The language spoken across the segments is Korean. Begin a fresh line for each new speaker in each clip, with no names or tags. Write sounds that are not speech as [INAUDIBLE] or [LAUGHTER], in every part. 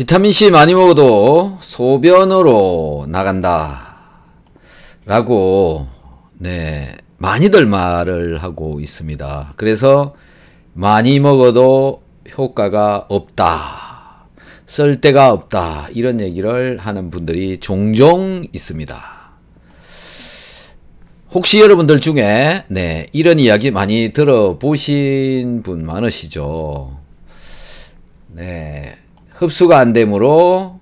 비타민C 많이 먹어도 소변으로 나간다. 라고, 네, 많이들 말을 하고 있습니다. 그래서 많이 먹어도 효과가 없다. 쓸데가 없다. 이런 얘기를 하는 분들이 종종 있습니다. 혹시 여러분들 중에 네, 이런 이야기 많이 들어보신 분 많으시죠? 네. 흡수가 안 되므로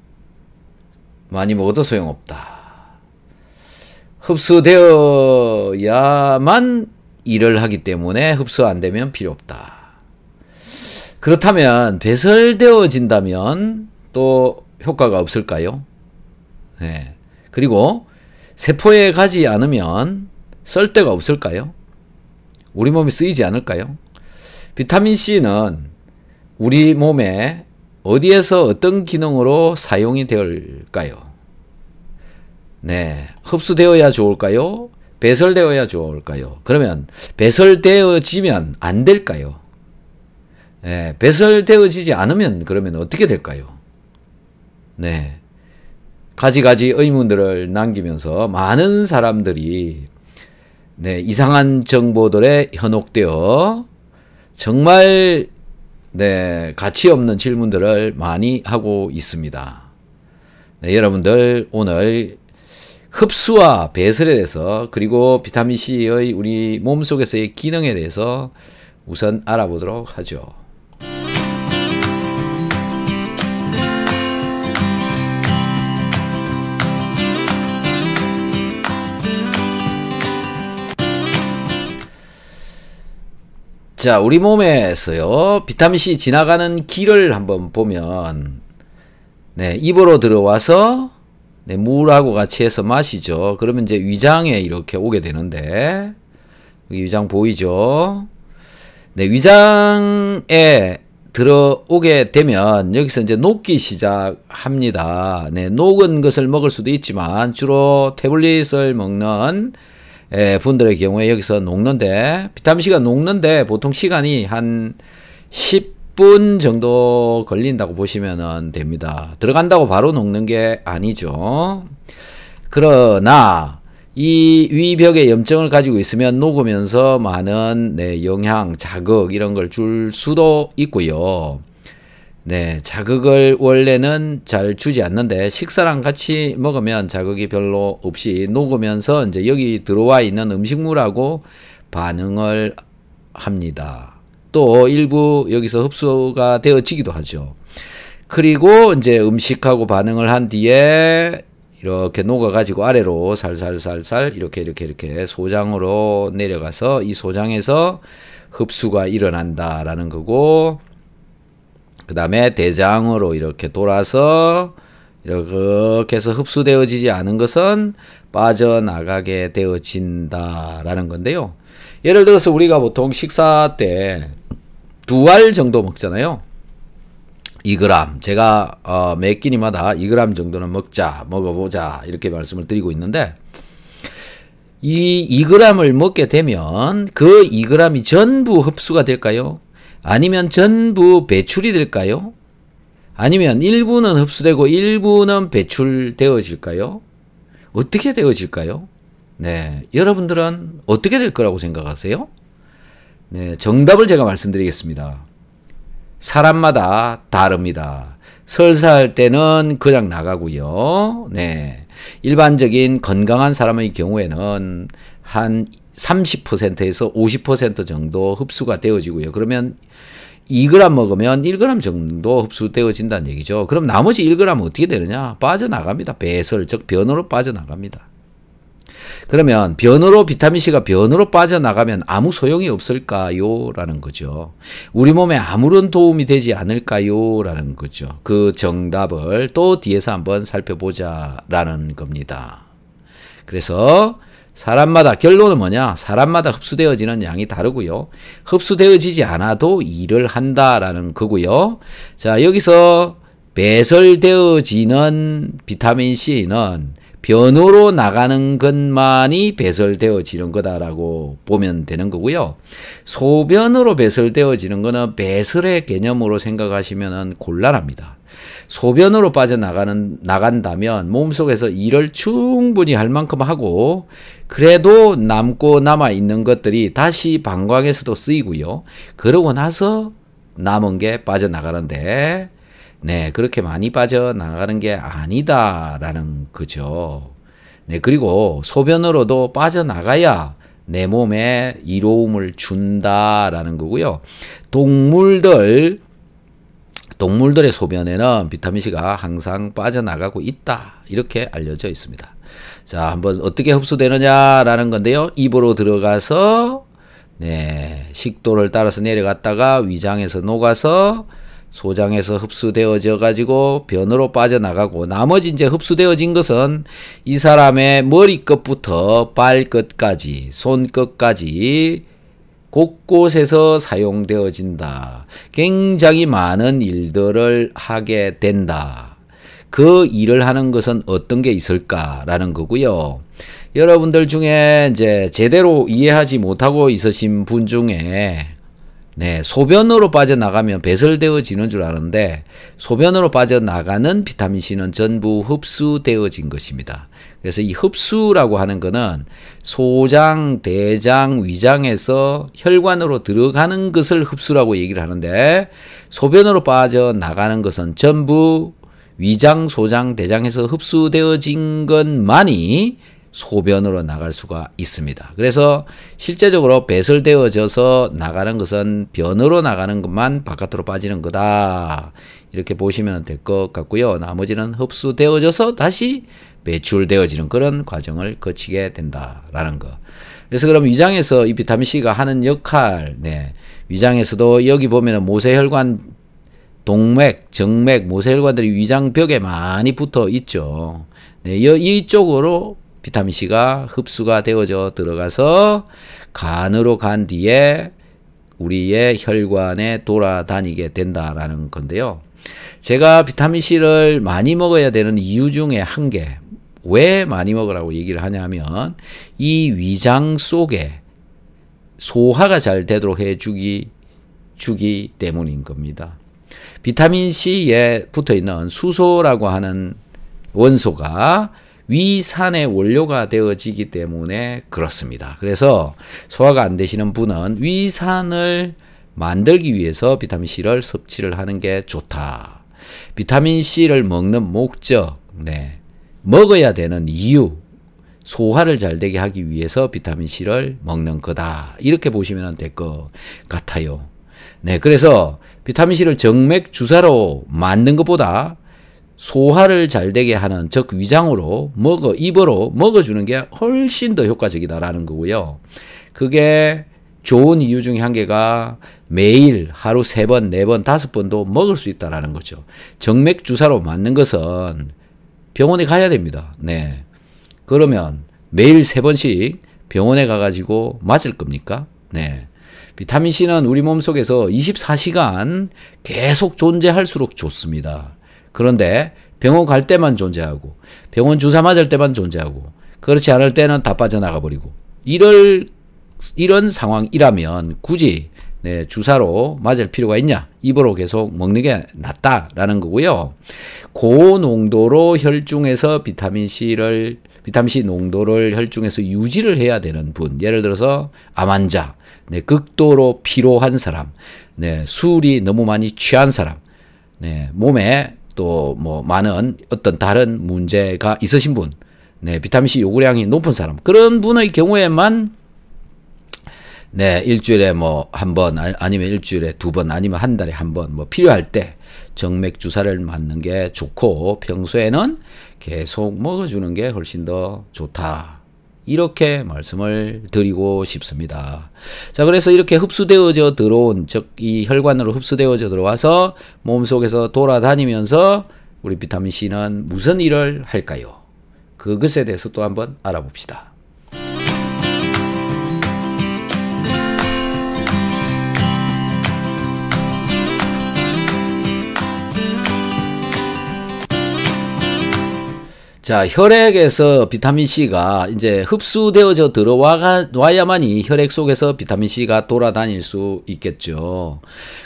많이 먹어도 소용없다. 흡수되어야만 일을 하기 때문에 흡수 안 되면 필요 없다. 그렇다면 배설되어진다면 또 효과가 없을까요? 네. 그리고 세포에 가지 않으면 쓸 데가 없을까요? 우리 몸에 쓰이지 않을까요? 비타민C는 우리 몸에 어디에서 어떤 기능으로 사용이 될까요? 네. 흡수되어야 좋을까요? 배설되어야 좋을까요? 그러면 배설되어지면 안 될까요? 네, 배설되어지지 않으면 그러면 어떻게 될까요? 네. 가지가지 의문들을 남기면서 많은 사람들이 네, 이상한 정보들에 현혹되어 정말 네, 가치 없는 질문들을 많이 하고 있습니다. 네, 여러분들 오늘 흡수와 배설에 대해서 그리고 비타민C의 우리 몸속에서의 기능에 대해서 우선 알아보도록 하죠. 자, 우리 몸에서요, 비타민C 지나가는 길을 한번 보면, 네, 입으로 들어와서, 네, 물하고 같이 해서 마시죠. 그러면 이제 위장에 이렇게 오게 되는데, 위장 보이죠? 네, 위장에 들어오게 되면, 여기서 이제 녹기 시작합니다. 네, 녹은 것을 먹을 수도 있지만, 주로 태블릿을 먹는 예, 분들의 경우에 여기서 녹는데 비타민C가 녹는데 보통 시간이 한 10분 정도 걸린다고 보시면 됩니다. 들어간다고 바로 녹는 게 아니죠. 그러나 이 위벽에 염증을 가지고 있으면 녹으면서 많은 네, 영향, 자극 이런 걸 줄 수도 있고요. 네, 자극을 원래는 잘 주지 않는데 식사랑 같이 먹으면 자극이 별로 없이 녹으면서 이제 여기 들어와 있는 음식물하고 반응을 합니다. 또 일부 여기서 흡수가 되어지기도 하죠. 그리고 이제 음식하고 반응을 한 뒤에 이렇게 녹아가지고 아래로 살살살살 이렇게 이렇게 이렇게 소장으로 내려가서 이 소장에서 흡수가 일어난다라는 거고 그 다음에 대장으로 이렇게 돌아서 이렇게 해서 흡수되어지지 않은 것은 빠져나가게 되어진다라는 건데요. 예를 들어서 우리가 보통 식사 때 두 알 정도 먹잖아요. 2g 제가 어, 매 끼니마다 2g 정도는 먹자 먹어보자 이렇게 말씀을 드리고 있는데 이 2g을 먹게 되면 그 2g이 전부 흡수가 될까요? 아니면 전부 배출이 될까요? 아니면 일부는 흡수되고 일부는 배출되어질까요? 어떻게 되어질까요? 네, 여러분들은 어떻게 될 거라고 생각하세요? 네, 정답을 제가 말씀드리겠습니다. 사람마다 다릅니다. 설사할 때는 그냥 나가고요. 네. 일반적인 건강한 사람의 경우에는 한 30%에서 50% 정도 흡수가 되어지고요. 그러면 2g 먹으면 1g 정도 흡수되어진다는 얘기죠. 그럼 나머지 1g 어떻게 되느냐? 빠져나갑니다. 배설, 즉 변으로 빠져나갑니다. 그러면 변으로 비타민C가 변으로 빠져나가면 아무 소용이 없을까요? 라는 거죠. 우리 몸에 아무런 도움이 되지 않을까요? 라는 거죠. 그 정답을 또 뒤에서 한번 살펴보자 라는 겁니다. 그래서 사람마다 결론은 뭐냐? 사람마다 흡수되어지는 양이 다르고요. 흡수되어지지 않아도 일을 한다라는 거고요. 자, 여기서 배설되어지는 비타민 C는 변호로 나가는 것만이 배설되어지는 거다라고 보면 되는 거고요. 소변으로 배설되어지는 거는 배설의 개념으로 생각하시면 곤란합니다. 소변으로 빠져나가는, 나간다면 몸속에서 일을 충분히 할 만큼 하고, 그래도 남고 남아있는 것들이 다시 방광에서도 쓰이고요. 그러고 나서 남은 게 빠져나가는데, 네, 그렇게 많이 빠져나가는 게 아니다라는 거죠. 네, 그리고 소변으로도 빠져나가야 내 몸에 이로움을 준다라는 거고요. 동물들, 동물들의 소변에는 비타민C가 항상 빠져나가고 있다. 이렇게 알려져 있습니다. 자, 한번 어떻게 흡수되느냐라는 건데요. 입으로 들어가서, 네, 식도를 따라서 내려갔다가 위장에서 녹아서 소장에서 흡수되어져 가지고 변으로 빠져나가고 나머지 이제 흡수되어진 것은 이 사람의 머리끝부터 발끝까지 손끝까지 곳곳에서 사용되어진다. 굉장히 많은 일들을 하게 된다. 그 일을 하는 것은 어떤 게 있을까라는 거고요. 여러분들 중에 이제 제대로 이해하지 못하고 있으신 분 중에 네, 소변으로 빠져나가면 배설되어지는 줄 아는데 소변으로 빠져나가는 비타민 C는 전부 흡수되어진 것입니다. 그래서 이 흡수라고 하는 것은 소장, 대장, 위장에서 혈관으로 들어가는 것을 흡수라고 얘기를 하는데 소변으로 빠져나가는 것은 전부 위장, 소장, 대장에서 흡수되어진 것만이 소변으로 나갈 수가 있습니다. 그래서 실제적으로 배설되어져서 나가는 것은 변으로 나가는 것만 바깥으로 빠지는 거다. 이렇게 보시면 될 것 같고요. 나머지는 흡수되어져서 다시 배출되어지는 그런 과정을 거치게 된다라는 것. 그래서 그럼 위장에서 이 비타민 C가 하는 역할, 네. 위장에서도 여기 보면 모세혈관 동맥, 정맥, 모세혈관들이 위장 벽에 많이 붙어 있죠. 네, 이쪽으로 비타민 C가 흡수가 되어져 들어가서 간으로 간 뒤에 우리의 혈관에 돌아다니게 된다라는 건데요. 제가 비타민 C를 많이 먹어야 되는 이유 중에 한 개. 왜 많이 먹으라고 얘기를 하냐면 이 위장 속에 소화가 잘 되도록 해 주기 주기 때문인 겁니다. 비타민 C에 붙어 있는 수소라고 하는 원소가 위산의 원료가 되어지기 때문에 그렇습니다. 그래서 소화가 안 되시는 분은 위산을 만들기 위해서 비타민C를 섭취를 하는 게 좋다. 비타민C를 먹는 목적, 네. 먹어야 되는 이유, 소화를 잘 되게 하기 위해서 비타민C를 먹는 거다. 이렇게 보시면 될 것 같아요. 네, 그래서 비타민C를 정맥 주사로 맞는 것보다 소화를 잘 되게 하는 즉 위장으로 먹어 입으로 먹어주는 게 훨씬 더 효과적이다라는 거고요. 그게 좋은 이유 중에 한 개가 매일 하루 세 번, 네 번, 다섯 번도 먹을 수 있다라는 거죠. 정맥 주사로 맞는 것은 병원에 가야 됩니다. 네. 그러면 매일 세 번씩 병원에 가가지고 맞을 겁니까? 네. 비타민 C는 우리 몸 속에서 24시간 계속 존재할수록 좋습니다. 그런데 병원 갈 때만 존재하고 병원 주사 맞을 때만 존재하고 그렇지 않을 때는 다 빠져나가 버리고 이럴 이런 상황이라면 굳이 네, 주사로 맞을 필요가 있냐? 입으로 계속 먹는 게 낫다라는 거고요. 고농도로 혈중에서 비타민 C를 비타민 C 농도를 혈중에서 유지를 해야 되는 분, 예를 들어서 암 환자, 네, 극도로 피로한 사람, 네, 술이 너무 많이 취한 사람, 네, 몸에 또뭐 많은 어떤 다른 문제가 있으신 분, 네, 비타민C 요구량이 높은 사람, 그런 분의 경우에만 네, 일주일에 뭐 한 번, 아, 아니면 일주일에 두 번, 아니면 한 달에 한 번, 뭐 필요할 때 정맥 주사를 맞는 게 좋고 평소에는 계속 먹어주는 게 훨씬 더 좋다. 이렇게 말씀을 드리고 싶습니다. 자, 그래서 이렇게 흡수되어져 들어온, 즉, 이 혈관으로 흡수되어져 들어와서 몸속에서 돌아다니면서 우리 비타민C는 무슨 일을 할까요? 그것에 대해서 또 한번 알아봅시다. 자, 혈액에서 비타민 C가 이제 흡수되어져 들어와야만 이 혈액 속에서 비타민 C가 돌아다닐 수 있겠죠.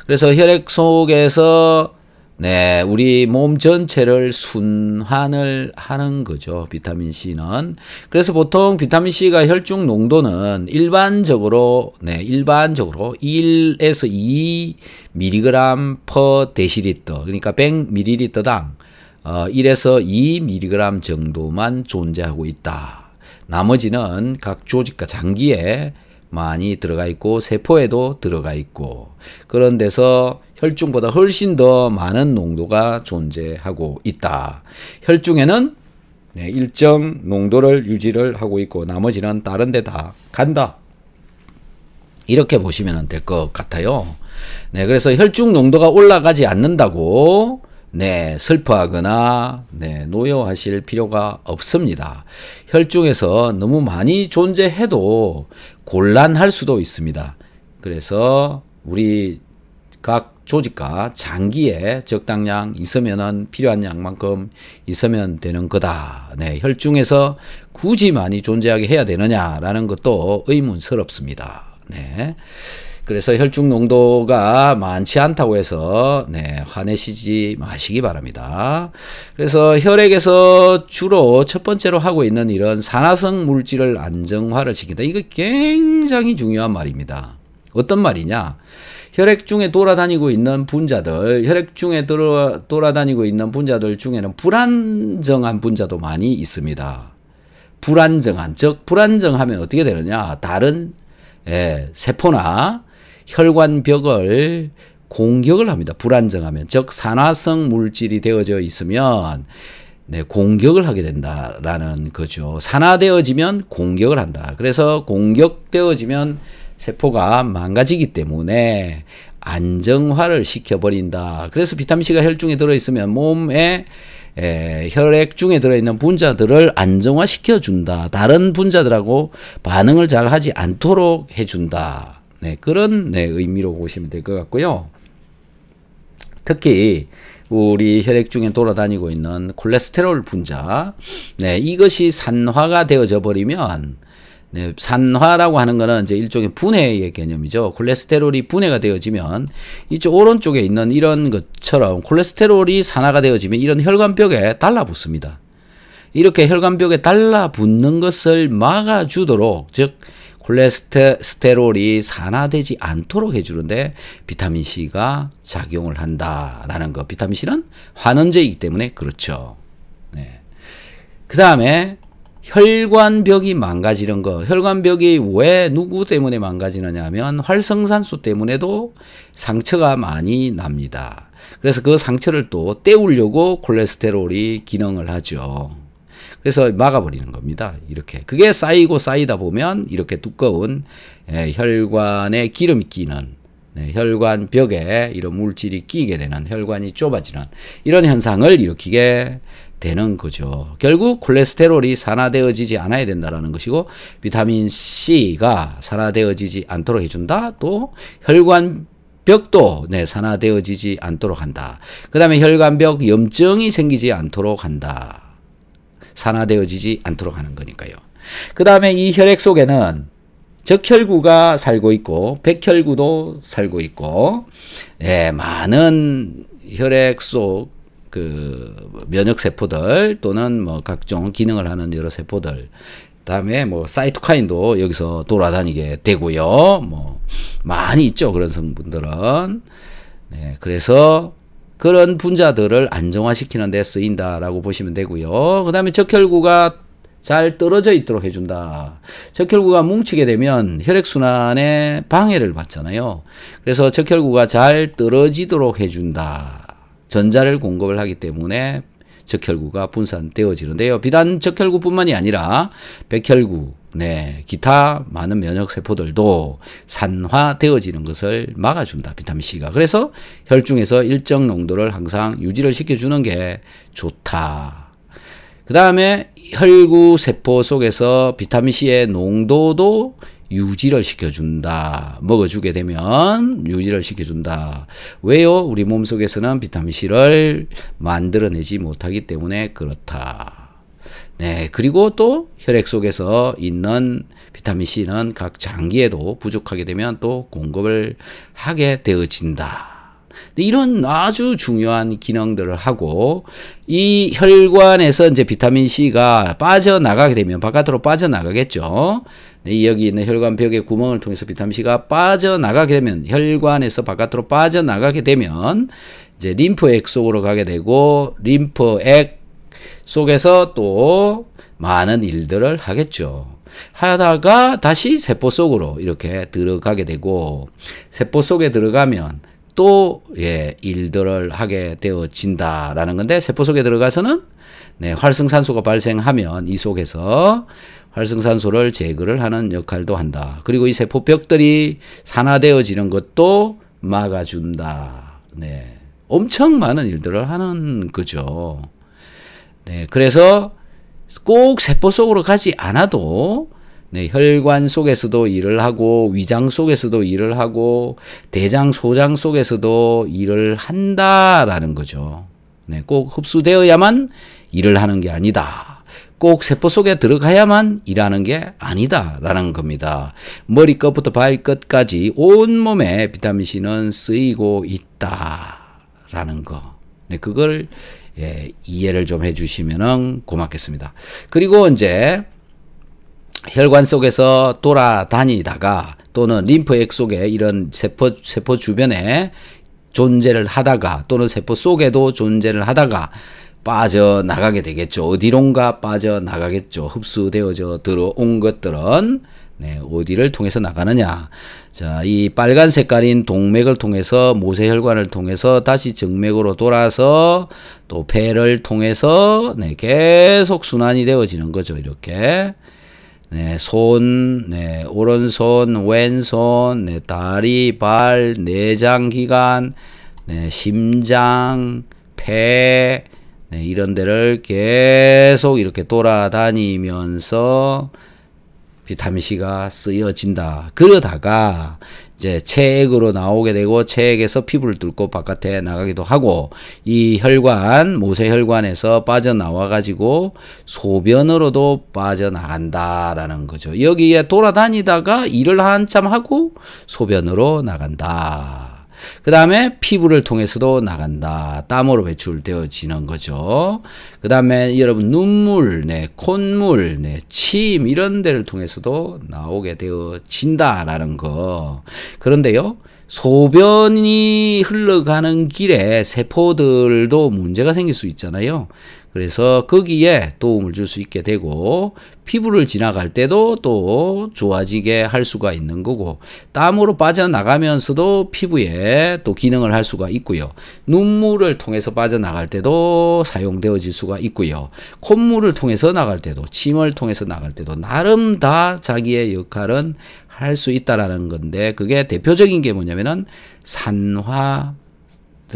그래서 혈액 속에서 네, 우리 몸 전체를 순환을 하는 거죠. 비타민 C는. 그래서 보통 비타민 C가 혈중 농도는 일반적으로 네, 일반적으로 1에서 2 mg per 데시리터. 그러니까 100ml당 어, 1에서 2mg 정도만 존재하고 있다. 나머지는 각 조직과 장기에 많이 들어가 있고 세포에도 들어가 있고 그런 데서 혈중보다 훨씬 더 많은 농도가 존재하고 있다. 혈중에는 네, 일정 농도를 유지를 하고 있고 나머지는 다른 데다 간다. 이렇게 보시면 될 것 같아요. 네, 그래서 혈중 농도가 올라가지 않는다고 네, 슬퍼하거나 네, 노여하실 워 필요가 없습니다. 혈중에서 너무 많이 존재해도 곤란할 수도 있습니다. 그래서 우리 각 조직과 장기에 적당량 있으면 필요한 양만큼 있으면 되는 거다. 네, 혈중에서 굳이 많이 존재하게 해야 되느냐라는 것도 의문스럽습니다. 네. 그래서 혈중 농도가 많지 않다고 해서 네, 화내시지 마시기 바랍니다. 그래서 혈액에서 주로 첫 번째로 하고 있는 이런 산화성 물질을 안정화를 시킨다. 이거 굉장히 중요한 말입니다. 어떤 말이냐? 혈액 중에 돌아다니고 있는 분자들, 혈액 중에 돌아, 돌아다니고 있는 분자들 중에는 불안정한 분자도 많이 있습니다. 불안정한, 즉 불안정하면 어떻게 되느냐? 다른 예, 세포나 혈관벽을 공격을 합니다. 불안정하면 즉 산화성 물질이 되어져 있으면 네, 공격을 하게 된다라는 거죠. 산화되어지면 공격을 한다. 그래서 공격되어지면 세포가 망가지기 때문에 안정화를 시켜버린다. 그래서 비타민C가 혈중에 들어있으면 몸에 에, 혈액 중에 들어있는 분자들을 안정화시켜준다. 다른 분자들하고 반응을 잘 하지 않도록 해준다. 네, 그런 네, 의미로 보시면 될 것 같고요. 특히 우리 혈액 중에 돌아다니고 있는 콜레스테롤 분자, 네, 이것이 산화가 되어져 버리면 네, 산화라고 하는 거는 이제 일종의 분해의 개념이죠. 콜레스테롤이 분해가 되어지면 이쪽 오른쪽에 있는 이런 것처럼 콜레스테롤이 산화가 되어지면 이런 혈관벽에 달라붙습니다. 이렇게 혈관벽에 달라붙는 것을 막아주도록 즉 콜레스테롤이 산화되지 않도록 해주는데 비타민 C가 작용을 한다라는 거. 비타민 C는 환원제이기 때문에 그렇죠. 네. 그 다음에 혈관벽이 망가지는 거. 혈관벽이 왜 누구 때문에 망가지느냐 하면 활성산소 때문에도 상처가 많이 납니다. 그래서 그 상처를 또 때우려고 콜레스테롤이 기능을 하죠. 그래서 막아버리는 겁니다. 이렇게. 그게 쌓이고 쌓이다 보면 이렇게 두꺼운 에, 예, 혈관에 기름이 끼는 네, 혈관 벽에 이런 물질이 끼게 되는 혈관이 좁아지는 이런 현상을 일으키게 되는 거죠. 결국 콜레스테롤이 산화되어지지 않아야 된다라는 것이고 비타민 C가 산화되어지지 않도록 해준다. 또 혈관 벽도 네, 산화되어지지 않도록 한다. 그 다음에 혈관벽 염증이 생기지 않도록 한다. 산화되어지지 않도록 하는 거니까요. 그 다음에 이 혈액 속에는 적혈구가 살고 있고 백혈구도 살고 있고 예, 많은 혈액 속 그 면역 세포들 또는 뭐 각종 기능을 하는 여러 세포들 다음에뭐 사이토카인도 여기서 돌아다니게 되고요. 뭐 많이 있죠 그런 성분들은. 네, 그래서 그런 분자들을 안정화시키는 데 쓰인다라고 보시면 되고요. 그 다음에 적혈구가 잘 떨어져 있도록 해준다. 적혈구가 뭉치게 되면 혈액순환에 방해를 받잖아요. 그래서 적혈구가 잘 떨어지도록 해준다. 전자를 공급을 하기 때문에 적혈구가 분산되어지는데요. 비단 적혈구뿐만이 아니라 백혈구, 네, 기타 많은 면역 세포들도 산화되어지는 것을 막아준다. 비타민 C가. 그래서 혈중에서 일정 농도를 항상 유지를 시켜주는 게 좋다. 그 다음에 혈구 세포 속에서 비타민 C의 농도도 유지를 시켜준다. 먹어주게 되면 유지를 시켜준다. 왜요? 우리 몸속에서는 비타민C를 만들어내지 못하기 때문에 그렇다. 네, 그리고 또 혈액 속에서 있는 비타민C는 각 장기에도 부족하게 되면 또 공급을 하게 되어진다. 이런 아주 중요한 기능들을 하고 이 혈관에서 이제 비타민 C가 빠져나가게 되면 바깥으로 빠져나가겠죠. 네, 여기 있는 혈관 벽의 구멍을 통해서 비타민C가 빠져나가게 되면 혈관에서 바깥으로 빠져나가게 되면 이제 림프액 속으로 가게 되고 림프액 속에서 또 많은 일들을 하겠죠. 하다가 다시 세포 속으로 이렇게 들어가게 되고 세포 속에 들어가면 또 예, 일들을 하게 되어진다라는 건데 세포 속에 들어가서는 네, 활성산소가 발생하면 이 속에서 활성산소를 제거를 하는 역할도 한다. 그리고 이 세포벽들이 산화되어지는 것도 막아준다. 네. 엄청 많은 일들을 하는 거죠. 네. 그래서 꼭 세포 속으로 가지 않아도 네, 혈관 속에서도 일을 하고 위장 속에서도 일을 하고 대장 소장 속에서도 일을 한다라는 거죠. 네, 꼭 흡수되어야만 일을 하는 게 아니다. 꼭 세포 속에 들어가야만 일하는 게 아니다라는 겁니다. 머리끝부터 발끝까지 온몸에 비타민C는 쓰이고 있다라는 거. 네, 그걸 예, 이해를 좀 해주시면 고맙겠습니다. 그리고 이제 혈관 속에서 돌아다니다가 또는 림프액 속에 이런 세포, 세포 주변에 존재를 하다가 또는 세포 속에도 존재를 하다가 빠져나가게 되겠죠. 어디론가 빠져나가겠죠. 흡수되어져 들어온 것들은 네, 어디를 통해서 나가느냐. 자, 이 빨간 색깔인 동맥을 통해서 모세혈관을 통해서 다시 정맥으로 돌아서 또 폐를 통해서 네, 계속 순환이 되어지는 거죠. 이렇게. 네, 손, 네, 오른손, 왼손, 네, 다리, 발, 내장 기관, 네, 심장, 폐, 네, 이런 데를 계속 이렇게 돌아다니면서 비타민C가 쓰여진다. 그러다가 이제 체액으로 나오게 되고 체액에서 피부를 뚫고 바깥에 나가기도 하고 이 혈관, 모세혈관에서 빠져나와 가지고 소변으로도 빠져나간다라는 거죠. 여기에 돌아다니다가 일을 한참 하고 소변으로 나간다. 그 다음에 피부를 통해서도 나간다. 땀으로 배출되어지는 거죠. 그 다음에 여러분 눈물, 네, 콧물, 네, 침 이런 데를 통해서도 나오게 되어진다라는 거. 그런데요. 소변이 흘러가는 길에 세포들도 문제가 생길 수 있잖아요. 그래서 거기에 도움을 줄 수 있게 되고 피부를 지나갈 때도 또 좋아지게 할 수가 있는 거고 땀으로 빠져나가면서도 피부에 또 기능을 할 수가 있고요. 눈물을 통해서 빠져나갈 때도 사용되어질 수가 있고요. 콧물을 통해서 나갈 때도 침을 통해서 나갈 때도 나름 다 자기의 역할은 할 수 있다라는 건데 그게 대표적인 게 뭐냐면은 산화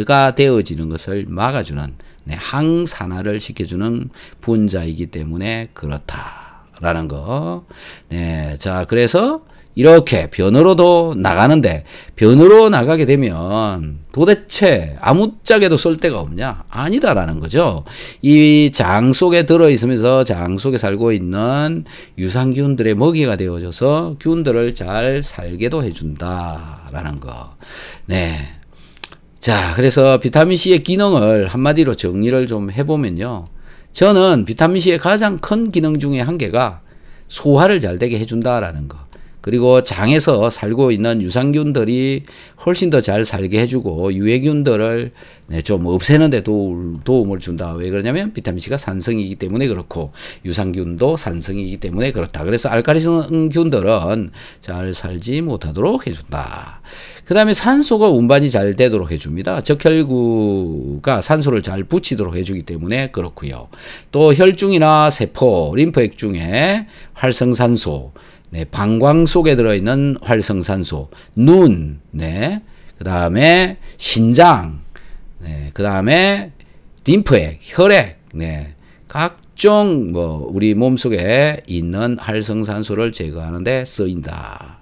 가 되어지는 것을 막아주는 네, 항산화를 시켜주는 분자이기 때문에 그렇다라는 거. 네, 자 그래서 이렇게 변으로도 나가는데 변으로 나가게 되면 도대체 아무짝에도 쓸 데가 없냐? 아니다라는 거죠. 이 장 속에 들어 있으면서 장 속에 살고 있는 유산균들의 먹이가 되어져서 균들을 잘 살게도 해준다라는 거. 네. 자, 그래서 비타민C의 기능을 한마디로 정리를 좀 해보면요. 저는 비타민C의 가장 큰 기능 중에 한 개가 소화를 잘 되게 해준다라는 거. 그리고 장에서 살고 있는 유산균들이 훨씬 더 잘 살게 해주고 유해균들을 네, 좀 없애는 데도 도움을 준다. 왜 그러냐면 비타민C가 산성이기 때문에 그렇고 유산균도 산성이기 때문에 그렇다. 그래서 알칼리성균들은 잘 살지 못하도록 해준다. 그 다음에 산소가 운반이 잘 되도록 해줍니다. 적혈구가 산소를 잘 붙이도록 해주기 때문에 그렇고요. 또 혈중이나 세포, 림프액 중에 활성산소, 네, 방광 속에 들어있는 활성산소, 눈, 네, 그 다음에 신장, 네, 그 다음에 림프액, 혈액, 네, 각종 뭐 우리 몸 속에 있는 활성산소를 제거하는데 쓰인다.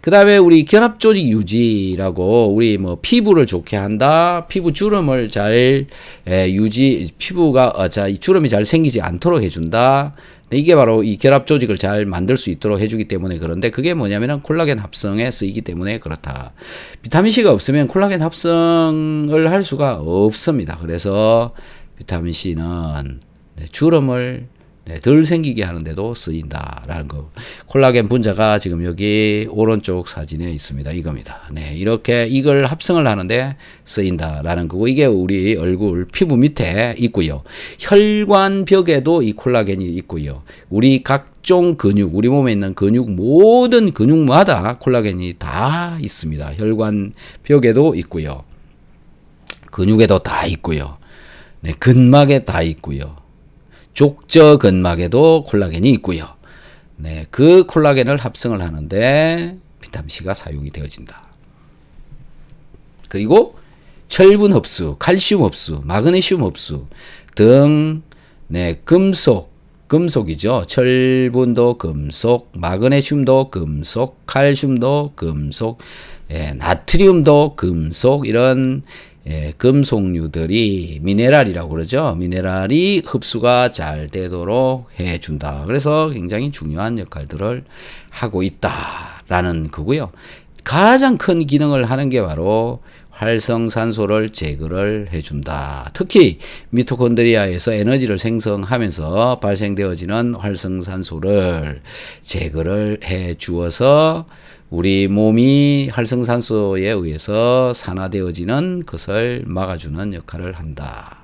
그 다음에 우리 결합조직 유지라고 우리 뭐 피부를 좋게 한다. 피부 주름을 잘 에, 예, 유지, 피부가 어, 자, 주름이 잘 생기지 않도록 해준다. 네, 이게 바로 이 결합 조직을 잘 만들 수 있도록 해주기 때문에 그런데 그게 뭐냐면은 콜라겐 합성에 쓰이기 때문에 그렇다. 비타민 C가 없으면 콜라겐 합성을 할 수가 없습니다. 그래서 비타민 C는 네, 주름을 네, 덜 생기게 하는데도 쓰인다라는 거. 콜라겐 분자가 지금 여기 오른쪽 사진에 있습니다. 이겁니다. 네, 이렇게 이걸 합성을 하는데 쓰인다라는 거고 이게 우리 얼굴 피부 밑에 있고요. 혈관 벽에도 이 콜라겐이 있고요. 우리 각종 근육, 우리 몸에 있는 근육 모든 근육마다 콜라겐이 다 있습니다. 혈관 벽에도 있고요. 근육에도 다 있고요. 네, 근막에 다 있고요. 족저 근막에도 콜라겐이 있고요. 네, 그 콜라겐을 합성을 하는데 비타민C가 사용이 되어진다. 그리고 철분 흡수, 칼슘 흡수, 마그네슘 흡수 등 네, 금속, 금속이죠. 철분도 금속, 마그네슘도 금속, 칼슘도 금속, 예, 나트륨도 금속 이런 예, 금속류들이 미네랄이라고 그러죠. 미네랄이 흡수가 잘 되도록 해준다. 그래서 굉장히 중요한 역할들을 하고 있다라는 거고요. 가장 큰 기능을 하는 게 바로 활성산소를 제거를 해준다. 특히 미토콘드리아에서 에너지를 생성하면서 발생되어지는 활성산소를 제거를 해 주어서 우리 몸이 활성산소에 의해서 산화되어지는 것을 막아주는 역할을 한다.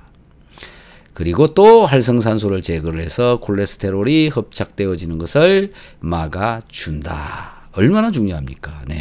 그리고 또 활성산소를 제거를 해서 콜레스테롤이 흡착되어지는 것을 막아준다. 얼마나 중요합니까? 네.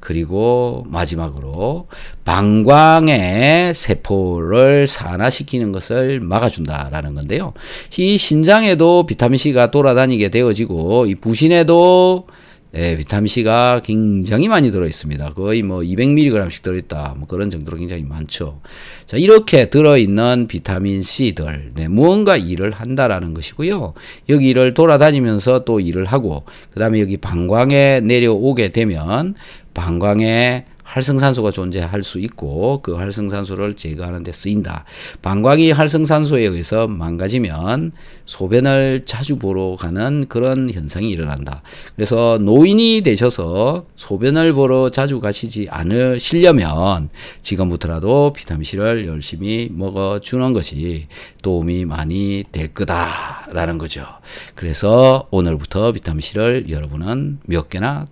그리고 마지막으로 방광의 세포를 산화시키는 것을 막아준다라는 건데요. 이 신장에도 비타민 C가 돌아다니게 되어지고 이 부신에도 예, 비타민 C가 굉장히 많이 들어 있습니다. 거의 뭐 200mg씩 들어 있다. 뭐 그런 정도로 굉장히 많죠. 자, 이렇게 들어 있는 비타민 C들. 네, 무언가 일을 한다라는 것이고요. 여기 를 돌아다니면서 또 일을 하고 그다음에 여기 방광에 내려오게 되면 방광에 활성산소가 존재할 수 있고 그 활성산소를 제거하는 데 쓰인다. 방광이 활성산소에 의해서 망가지면 소변을 자주 보러 가는 그런 현상이 일어난다. 그래서 노인이 되셔서 소변을 보러 자주 가시지 않으시려면 지금부터라도 비타민C를 열심히 먹어주는 것이 도움이 많이 될 거다라는 거죠. 그래서 오늘부터 비타민C를 여러분은 몇 개나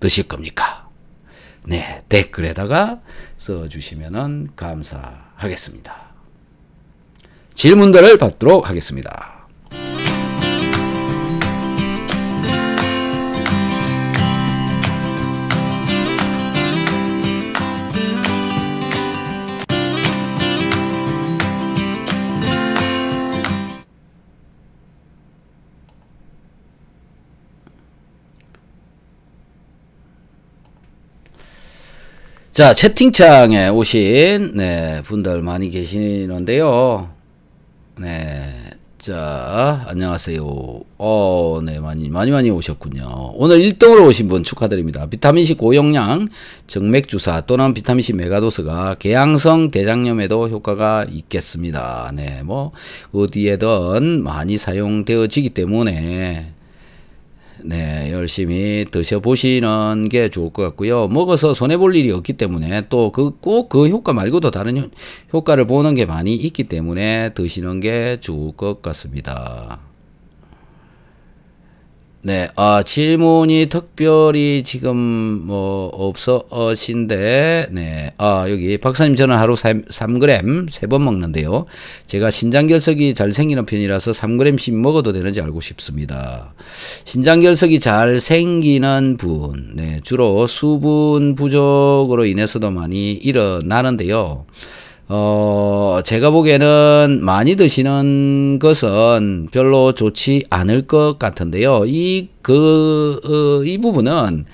드실 겁니까? 네, 댓글에다가 써주시면 감사하겠습니다. 질문들을 받도록 하겠습니다. 자, 채팅창에 오신, 네, 분들 많이 계시는데요. 네. 자, 안녕하세요. 어, 네, 많이, 많이, 많이 오셨군요. 오늘 1등으로 오신 분 축하드립니다. 비타민C 고용량 정맥주사 또는 비타민C 메가도스가 개양성 대장염에도 효과가 있겠습니다. 네, 뭐, 어디에든 많이 사용되어지기 때문에, 네, 열심히 드셔보시는 게 좋을 것 같고요. 먹어서 손해볼 일이 없기 때문에 또 그 꼭그 그 효과 말고도 다른 효과를 보는 게 많이 있기 때문에 드시는 게 좋을 것 같습니다. 네, 아, 질문이 특별히 지금 뭐없어신데 네, 아, 여기 박사님 저는 하루 3, 3g 세번 먹는데요. 제가 신장결석이 잘 생기는 편이라서 3g씩 먹어도 되는지 알고 싶습니다. 신장결석이 잘 생기는 분, 네, 주로 수분 부족으로 인해서도 많이 일어나는데요. 어, 제가 보기에는 많이 드시는 것은 별로 좋지 않을 것 같은데요. 이, 그, 어, 이 부분은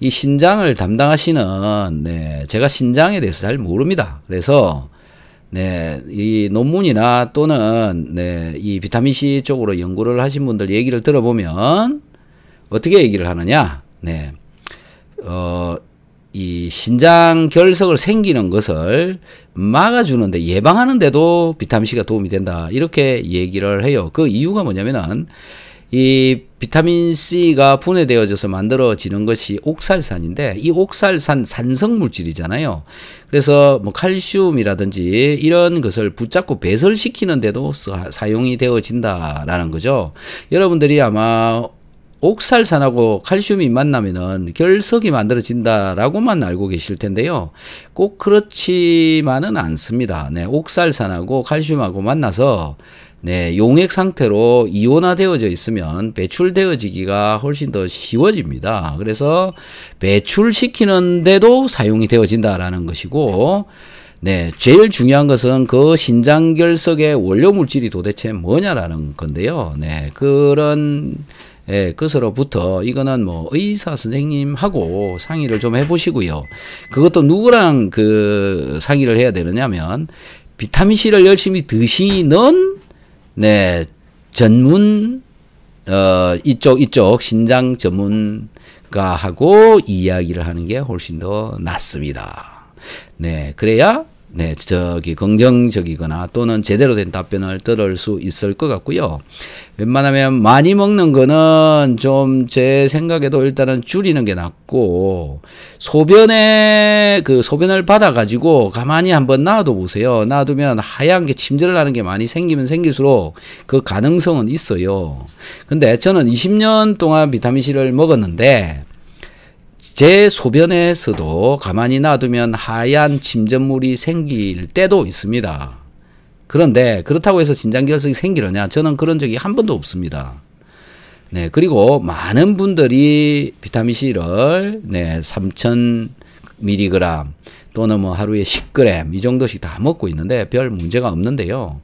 이 신장을 담당하시는, 네, 제가 신장에 대해서 잘 모릅니다. 그래서, 네, 이 논문이나 또는, 네, 이 비타민C 쪽으로 연구를 하신 분들 얘기를 들어보면, 어떻게 얘기를 하느냐, 네, 어, 이 신장 결석을 생기는 것을 막아주는데 예방하는데도 비타민 C가 도움이 된다 이렇게 얘기를 해요. 그 이유가 뭐냐면은 이 비타민 C가 분해되어져서 만들어지는 것이 옥살산인데 이 옥살산 산성 물질이잖아요. 그래서 뭐 칼슘이라든지 이런 것을 붙잡고 배설시키는데도 사용이 되어진다라는 거죠. 여러분들이 아마 옥살산하고 칼슘이 만나면은 결석이 만들어진다라고만 알고 계실 텐데요. 꼭 그렇지만은 않습니다. 네, 옥살산하고 칼슘하고 만나서 네, 용액 상태로 이온화되어져 있으면 배출되어지기가 훨씬 더 쉬워집니다. 그래서 배출시키는데도 사용이 되어진다라는 것이고, 네, 제일 중요한 것은 그 신장결석의 원료 물질이 도대체 뭐냐라는 건데요. 네, 그런 예, 것으로부터 이거는 뭐 의사 선생님하고 상의를 좀 해보시고요. 그것도 누구랑 그 상의를 해야 되느냐면 비타민 C를 열심히 드시는 네 전문 어 이쪽 이쪽 신장 전문가하고 이야기를 하는 게 훨씬 더 낫습니다. 네 그래야 네, 저기 긍정적이거나 또는 제대로 된 답변을 들을 수 있을 것 같고요. 웬만하면 많이 먹는 거는 좀 제 생각에도 일단은 줄이는 게 낫고 소변에 그 소변을 받아 가지고 가만히 한번 놔둬 보세요. 놔두면 하얀 게 침전을 하는 게 많이 생기면 생길수록 그 가능성은 있어요. 근데 저는 20년 동안 비타민 C를 먹었는데 제 소변에서도 가만히 놔두면 하얀 침전물이 생길 때도 있습니다. 그런데 그렇다고 해서 진장결석이 생기려냐 저는 그런 적이 한 번도 없습니다. 네, 그리고 많은 분들이 비타민 C를 네, 3,000mg 또는 뭐 하루에 10g 이 정도씩 다 먹고 있는데 별 문제가 없는데요.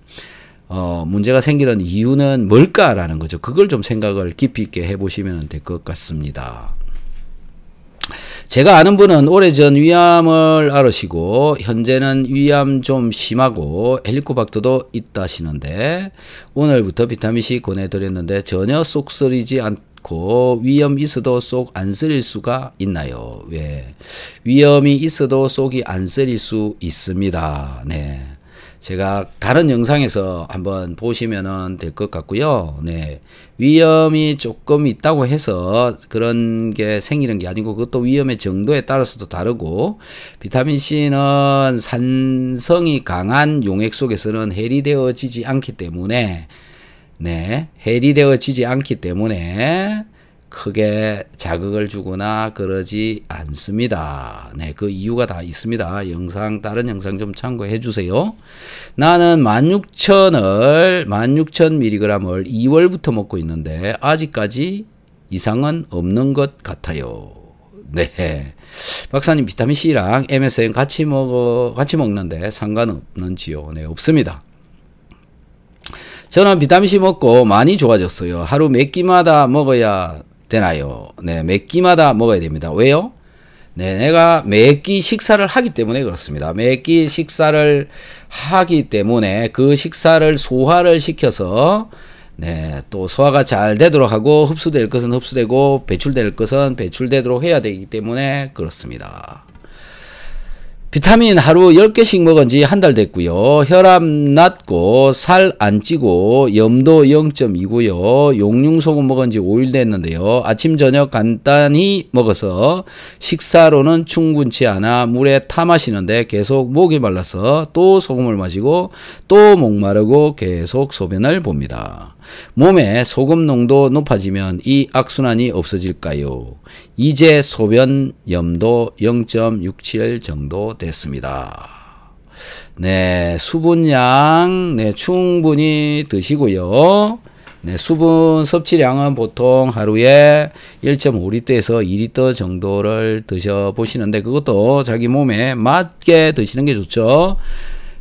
어, 문제가 생기는 이유는 뭘까라는 거죠. 그걸 좀 생각을 깊이 있게 해 보시면 될 것 같습니다. 제가 아는 분은 오래전 위암을 앓으시고 현재는 위암 좀 심하고 헬리코박터도 있다 하시는데 오늘부터 비타민C 권해드렸는데 전혀 쏙 쓰리지 않고 위염 있어도 쏙 안 쓰릴 수가 있나요? 왜? 예. 위염이 있어도 쏙이 안 쓰릴 수 있습니다. 네. 제가 다른 영상에서 한번 보시면 될 것 같고요. 네. 위험이 조금 있다고 해서 그런 게 생기는 게 아니고 그것도 위험의 정도에 따라서도 다르고 비타민 C는 산성이 강한 용액 속에서는 해리되어지지 않기 때문에 네, 해리되어지지 않기 때문에 크게 자극을 주거나 그러지 않습니다. 네, 그 이유가 다 있습니다. 영상, 다른 영상 좀 참고해 주세요. 나는 16,000을, 16,000mg을 2월부터 먹고 있는데 아직까지 이상은 없는 것 같아요. 네. 박사님 비타민C랑 MSN 같이 먹어, 같이 먹는데 상관없는지요? 네, 없습니다. 저는 비타민C 먹고 많이 좋아졌어요. 하루 몇 끼마다 먹어야 되나요? 네, 매 끼마다 먹어야 됩니다. 왜요? 네, 내가 매끼 식사를 하기 때문에 그렇습니다. 매끼 식사를 하기 때문에 그 식사를 소화를 시켜서 네, 또 소화가 잘 되도록 하고 흡수될 것은 흡수되고 배출될 것은 배출되도록 해야 되기 때문에 그렇습니다. 비타민 하루 10개씩 먹은 지 한 달 됐고요. 혈압 낮고 살 안 찌고 염도 0.2고요. 용융소금 먹은 지 5일 됐는데요. 아침 저녁 간단히 먹어서 식사로는 충분치 않아 물에 타 마시는데 계속 목이 말라서 또 소금을 마시고 또 목마르고 계속 소변을 봅니다. 몸에 소금 농도 높아지면 이 악순환이 없어질까요? 이제 소변 염도 0.67 정도 됐습니다. 네, 수분량 네, 충분히 드시고요. 네, 수분 섭취량은 보통 하루에 1.5리터에서 2리터 정도를 드셔보시는데 그것도 자기 몸에 맞게 드시는 게 좋죠.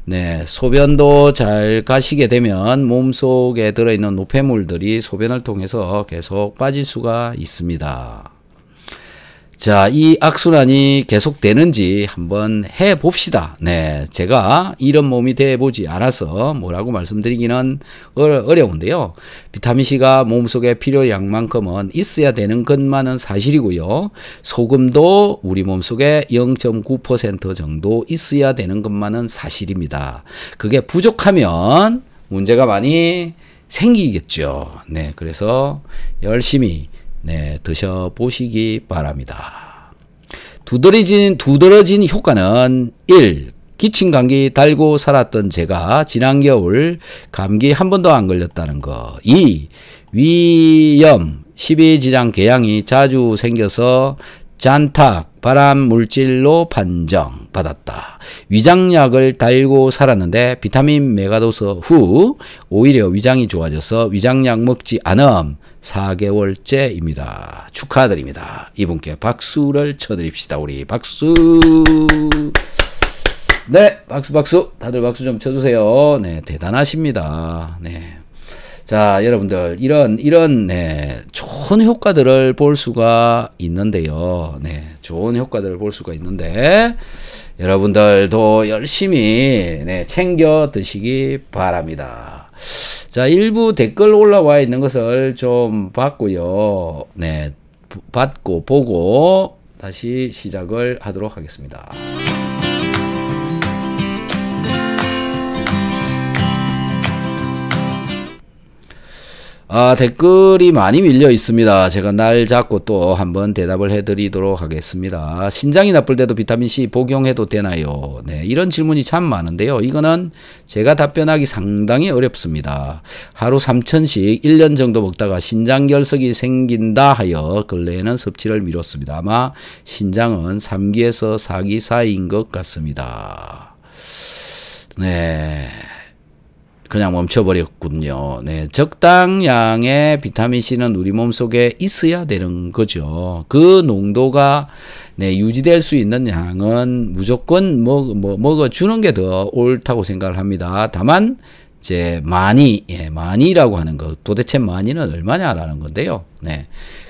네, 소변도 잘 가시게 되면 몸속에 들어있는 노폐물들이 소변을 통해서 계속 빠질 수가 있습니다. 자, 이 악순환이 계속되는지 한번 해 봅시다. 네. 제가 이런 몸이 돼 보지 않아서 뭐라고 말씀드리기는 어려, 운데요 비타민C가 몸속에 필요량만큼은 있어야 되는 것만은 사실이고요. 소금도 우리 몸속에 0.9% 정도 있어야 되는 것만은 사실입니다. 그게 부족하면 문제가 많이 생기겠죠. 네. 그래서 열심히 네, 드셔 보시기 바랍니다. 두드러진 두드러진 효과는 1. 기침 감기 달고 살았던 제가 지난 겨울 감기 한 번도 안 걸렸다는 것. 2. 위염, 십이지장 궤양이 자주 생겨서 잔탁, 발암 물질로 판정받았다. 위장약을 달고 살았는데 비타민 메가도스 후 오히려 위장이 좋아져서 위장약 먹지 않음 4개월째입니다. 축하드립니다. 이분께 박수를 쳐드립시다. 우리 박수. 네, 박수 박수. 다들 박수 좀 쳐주세요. 네, 대단하십니다. 네. 자, 여러분들 이런 이런 네, 좋은 효과들을 볼 수가 있는데요. 네, 좋은 효과들을 볼 수가 있는데 여러분들도 열심히 네, 챙겨 드시기 바랍니다. 자, 일부 댓글 올라와 있는 것을 좀 봤고요. 네, 받고 보고 다시 시작을 하도록 하겠습니다. 아, 댓글이 많이 밀려 있습니다. 제가 날 잡고 또 한번 대답을 해드리도록 하겠습니다. 신장이 나쁠 때도 비타민C 복용해도 되나요? 네, 이런 질문이 참 많은데요. 이거는 제가 답변하기 상당히 어렵습니다. 하루 3천씩 1년 정도 먹다가 신장결석이 생긴다 하여 근래에는 섭취를 미뤘습니다. 아마 신장은 3기에서 4기 사이인 것 같습니다. 네. 그냥 멈춰버렸군요. 네, 적당량의 비타민C는 우리 몸속에 있어야 되는 거죠. 그 농도가 네, 유지될 수 있는 양은 무조건 먹, 뭐, 먹어주는 게 더 옳다고 생각을 합니다. 다만 이제 많이 예, 많이라고 하는 것 도대체 많이는 얼마냐라는 건데요. 네,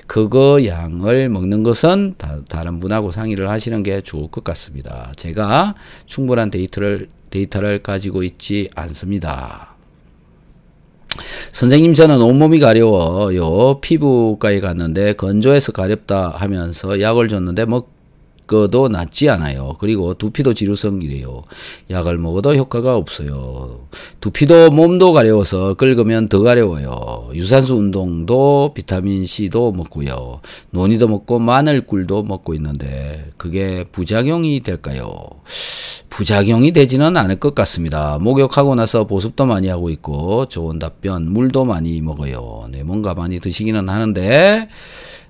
그거 양을 먹는 것은 다, 른 분하고 상의를 하시는 게 좋을 것 같습니다. 제가 충분한 데이터를 데이터를 가지고 있지 않습니다. 선생님 저는 온몸이 가려워요. 피부과에 갔는데 건조해서 가렵다 하면서 약을 줬는데 뭐 거도 낫지 않아요. 그리고 두피도 지루성이래요. 약을 먹어도 효과가 없어요. 두피도 몸도 가려워서 긁으면 더 가려워요. 유산소 운동도 비타민C도 먹고요. 논이도 먹고 마늘꿀도 먹고 있는데 그게 부작용이 될까요? 부작용이 되지는 않을 것 같습니다. 목욕하고 나서 보습도 많이 하고 있고 좋은 답변 물도 많이 먹어요. 네, 뭔가 많이 드시기는 하는데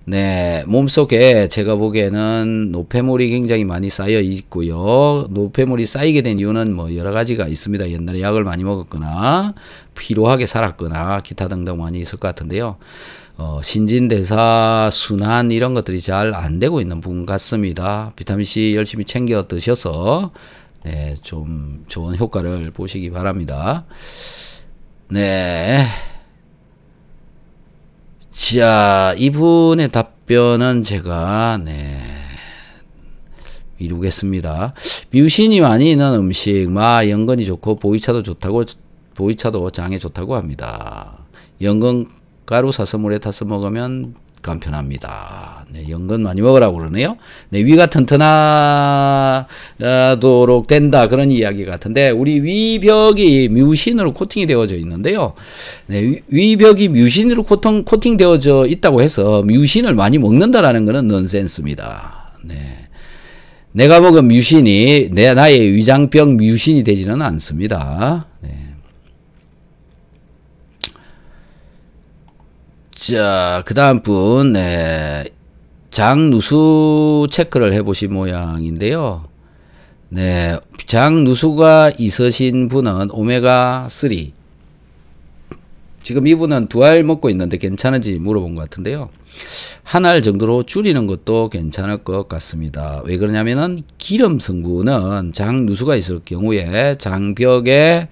네, 몸속에 제가 보기에는 노폐물이 굉장히 많이 쌓여 있고요. 노폐물이 쌓이게 된 이유는 뭐 여러 가지가 있습니다. 옛날에 약을 많이 먹었거나 피로하게 살았거나 기타 등등 많이 있을 것 같은데요. 어, 신진대사 순환 이런 것들이 잘 안 되고 있는 부분 같습니다. 비타민 C 열심히 챙겨 드셔서 네, 좀 좋은 효과를 보시기 바랍니다. 네. 자, 이분의 답변은 제가, 네. 미루겠습니다. 뮤신이 많이 있는 음식, 마, 연근이 좋고, 보이차도 좋다고, 보이차도 장에 좋다고 합니다. 연근 가루 사서 물에 타서 먹으면 간편합니다. 네, 연근 많이 먹으라고 그러네요. 네, 위가 튼튼하도록 된다 그런 이야기 같은데 우리 위벽이 뮤신으로 코팅이 되어져 있는데요. 네, 위벽이 뮤신으로 코팅, 코팅되어져 있다고 해서 뮤신을 많이 먹는다라는 것은 넌센스입니다. 네. 내가 먹은 뮤신이 내 나의 위장병 뮤신이 되지는 않습니다. 네. 자, 그 다음 분, 네. 장누수 체크를 해보신 모양인데요. 네. 장누수가 있으신 분은 오메가3. 지금 이분은 두 알 먹고 있는데 괜찮은지 물어본 것 같은데요. 한 알 정도로 줄이는 것도 괜찮을 것 같습니다. 왜 그러냐면은 기름 성분은 장누수가 있을 경우에 장벽에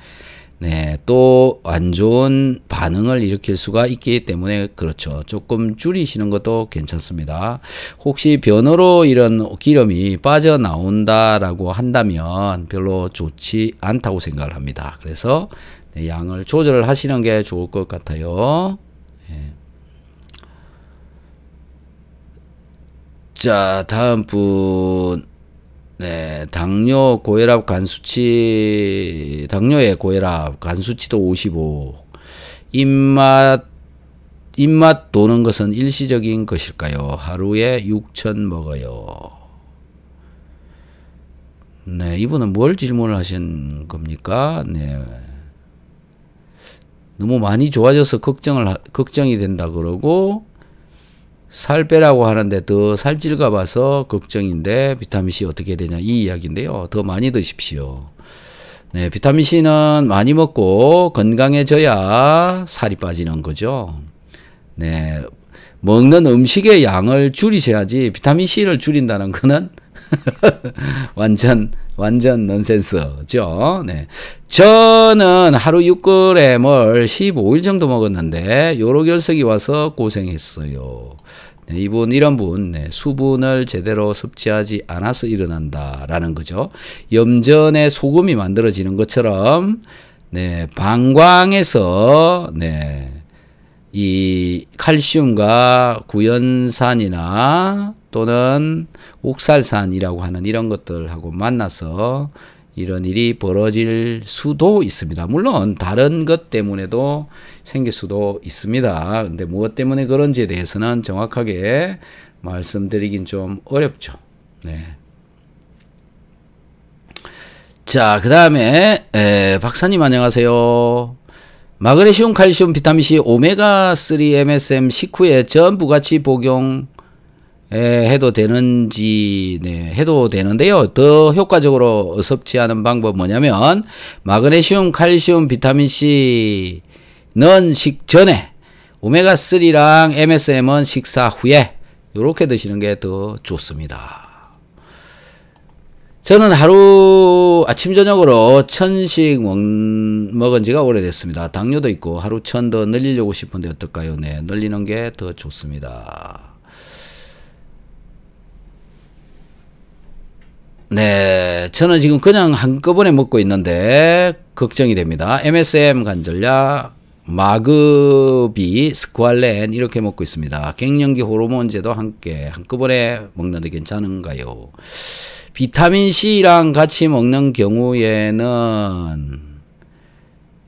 네, 또 안 좋은 반응을 일으킬 수가 있기 때문에 그렇죠. 조금 줄이시는 것도 괜찮습니다. 혹시 변으로 이런 기름이 빠져나온다라고 한다면 별로 좋지 않다고 생각을 합니다. 그래서 네, 양을 조절을 하시는 게 좋을 것 같아요. 네. 자, 다음 분. 네, 당뇨, 고혈압, 간 수치, 당뇨의 고혈압, 간 수치도 55. 입맛 입맛 도는 것은 일시적인 것일까요? 하루에 6천 먹어요. 네, 이분은 뭘 질문을 하신 겁니까? 네. 너무 많이 좋아져서 걱정을, 걱정이 된다 그러고, 살 빼라고 하는데 더 살찔까 봐서 걱정인데 비타민C 어떻게 되냐 이 이야기인데요. 더 많이 드십시오. 네, 비타민C는 많이 먹고 건강해져야 살이 빠지는 거죠. 네, 먹는 음식의 양을 줄이셔야지 비타민C를 줄인다는 거는 [LAUGHS] 완전 완전 넌센스죠. 네. 저는 하루 6g을 15일 정도 먹었는데 요로결석이 와서 고생했어요. 네, 이분 이런 분 네, 수분을 제대로 섭취하지 않아서 일어난다라는 거죠. 염전에 소금이 만들어지는 것처럼 네, 방광에서 네, 이 칼슘과 구연산이나 또는 옥살산이라고 하는 이런 것들하고 만나서 이런 일이 벌어질 수도 있습니다. 물론 다른 것 때문에도 생길 수도 있습니다. 근데 무엇 때문에 그런지에 대해서는 정확하게 말씀드리긴 좀 어렵죠. 네. 자, 그 다음에 박사님 안녕하세요. 마그네슘, 칼슘, 비타민C, 오메가3, MSM, 식후에 전부같이 복용 해도 되는지 네, 해도 되는데요. 더 효과적으로 섭취하는 방법 뭐냐면 마그네슘, 칼슘, 비타민 C는 식전에 오메가 3랑 MSM은 식사 후에 이렇게 드시는 게 더 좋습니다. 저는 하루 아침 저녁으로 천씩 먹, 먹은 지가 오래됐습니다. 당뇨도 있고 하루 천 더 늘리려고 싶은데 어떨까요? 네, 늘리는 게 더 좋습니다. 네, 저는 지금 그냥 한꺼번에 먹고 있는데 걱정이 됩니다. MSM 간절약, 마그비, 스쿠알렌 이렇게 먹고 있습니다. 갱년기 호르몬제도 함께 한꺼번에 먹는데 괜찮은가요? 비타민 C랑 같이 먹는 경우에는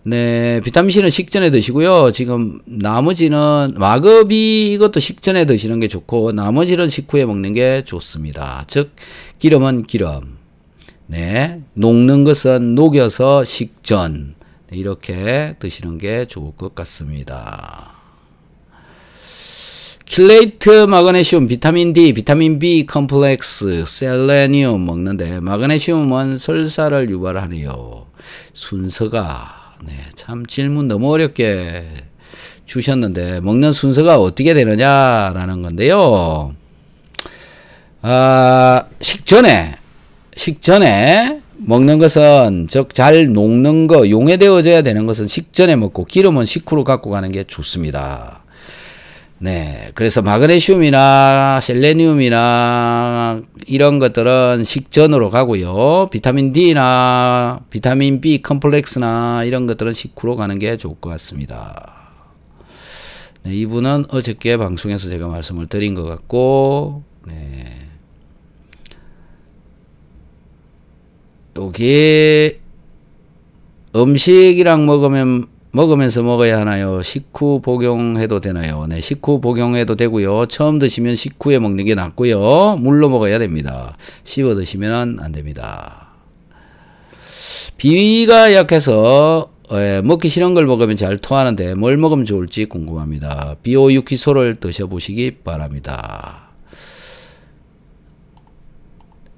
네, 비타민C는 식전에 드시고요. 지금 나머지는 마급이 이것도 식전에 드시는 게 좋고 나머지는 식후에 먹는 게 좋습니다. 즉 기름은 기름. 네, 녹는 것은 녹여서 식전. 네, 이렇게 드시는 게 좋을 것 같습니다. 킬레이트, 마그네슘, 비타민 D, 비타민 B 컴플렉스, 셀레니움 먹는데 마그네슘은 설사를 유발하네요. 순서가 네, 참 질문 너무 어렵게 주셨는데 먹는 순서가 어떻게 되느냐라는 건데요. 아, 식전에 식전에 먹는 것은 즉잘 녹는 거 용해되어져야 되는 것은 식전에 먹고 기름은 식후로 갖고 가는 게 좋습니다. 네. 그래서 마그네슘이나 셀레늄이나 이런 것들은 식전으로 가고요. 비타민 D나 비타민 B 컴플렉스나 이런 것들은 식후로 가는 게 좋을 것 같습니다. 네, 이분은 어저께 방송에서 제가 말씀을 드린 것 같고, 네. 여기 음식이랑 먹으면 먹으면서 먹어야 하나요? 식후 복용해도 되나요? 네, 식후 복용해도 되고요. 처음 드시면 식후에 먹는 게 낫고요. 물로 먹어야 됩니다. 씹어 드시면 안 됩니다. 비위가 약해서 예, 먹기 싫은 걸 먹으면 잘 토하는데 뭘 먹으면 좋을지 궁금합니다. 비오유기소를 드셔보시기 바랍니다.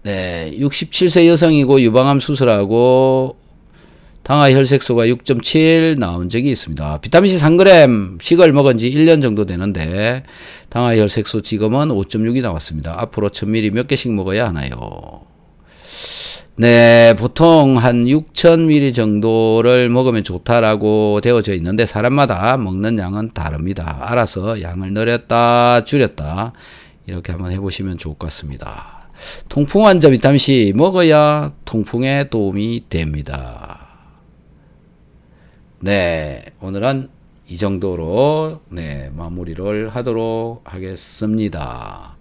네, 67세 여성이고 유방암 수술하고 당화 혈색소가 6.7 나온 적이 있습니다. 비타민C 3g 식을 먹은 지 1년 정도 되는데 당화 혈색소 지금은 5.6이 나왔습니다. 앞으로 1000ml 몇 개씩 먹어야 하나요? 네, 보통 한 6,000ml 정도를 먹으면 좋다라고 되어져 있는데 사람마다 먹는 양은 다릅니다. 알아서 양을 늘렸다 줄였다 이렇게 한번 해보시면 좋을 것 같습니다. 통풍 환자 비타민C 먹어야 통풍에 도움이 됩니다. 네, 오늘은 이 정도로 네, 마무리를 하도록 하겠습니다.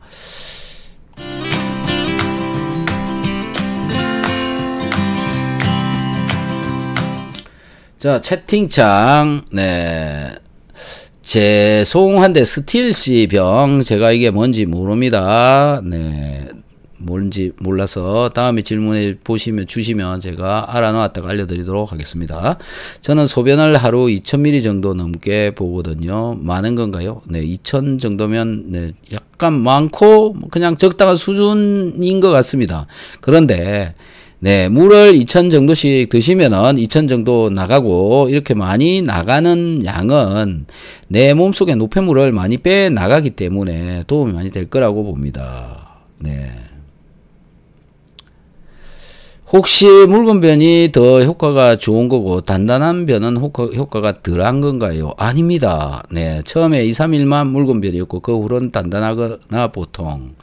자, 채팅창 네. 죄송한데 스틸 시병 제가 이게 뭔지 모릅니다. 네. 뭔지 몰라서 다음에 질문해 보시면 주시면 제가 알아놓았다가 알려드리도록 하겠습니다. 저는 소변을 하루 2000ml 정도 넘게 보거든요. 많은 건가요? 네, 2000 정도면 네, 약간 많고 뭐 그냥 적당한 수준인 것 같습니다. 그런데 네, 물을 2천 정도씩 드시면은 2천 정도 나가고 이렇게 많이 나가는 양은 내 몸속에 노폐물을 많이 빼 나가기 때문에 도움이 많이 될 거라고 봅니다. 네. 혹시 묽은 변이 더 효과가 좋은 거고 단단한 변은 효과, 가 덜한 건가요? 아닙니다. 네, 처음에 2, 3일만 묽은 변이었고 그 후로는 단단하거나 보통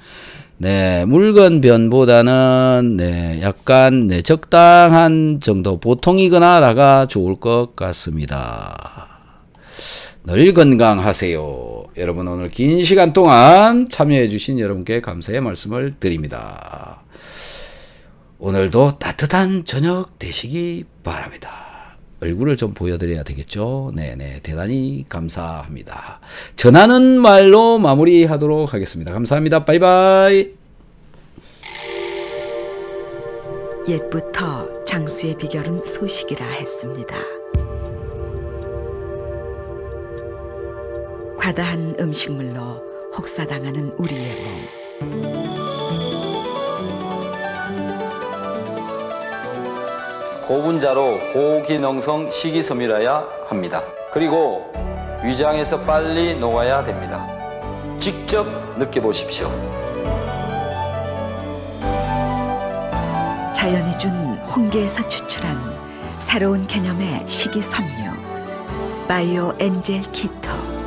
네, 묽은 변보다는 네, 약간 네, 적당한 정도 보통이거나라가 좋을 것 같습니다. 늘 건강하세요. 여러분 오늘 긴 시간 동안 참여해 주신 여러분께 감사의 말씀을 드립니다. 오늘도 따뜻한 저녁 되시기 바랍니다. 얼굴을 좀 보여드려야 되겠죠? 네네. 대단히 감사합니다. 전하는 말로 마무리하도록 하겠습니다. 감사합니다. 바이바이. 옛부터 장수의 비결은 소식이라 했습니다. 과다한 음식물로 혹사당하는 우리의 몸. 5분자로 고기능성 식이섬유라야 합니다. 그리고 위장에서 빨리 녹아야 됩니다. 직접 느껴보십시오. 자연이 준 홍게에서 추출한 새로운 개념의 식이섬유 바이오 엔젤 키터